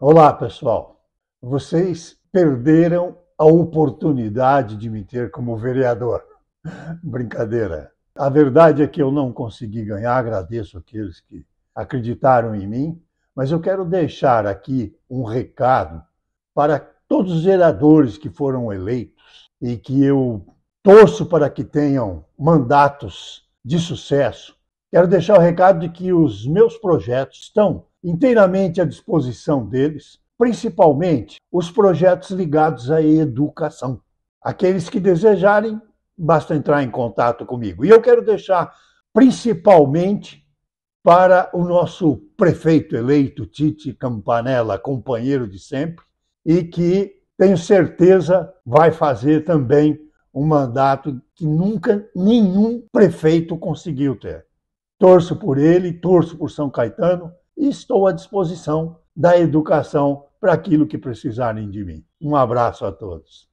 Olá, pessoal. Vocês perderam a oportunidade de me ter como vereador. Brincadeira. A verdade é que eu não consegui ganhar, agradeço aqueles que acreditaram em mim, mas eu quero deixar aqui um recado para todos os vereadores que foram eleitos e que eu torço para que tenham mandatos de sucesso Quero deixar o recado de que os meus projetos estão inteiramente à disposição deles, principalmente os projetos ligados à educação. Aqueles que desejarem, basta entrar em contato comigo. E eu quero deixar principalmente para o nosso prefeito eleito, Tite Campanella, companheiro de sempre, e que tenho certeza vai fazer também um mandato que nunca nenhum prefeito conseguiu ter. Torço por ele, torço por São Caetano e estou à disposição da educação para aquilo que precisarem de mim. Um abraço a todos.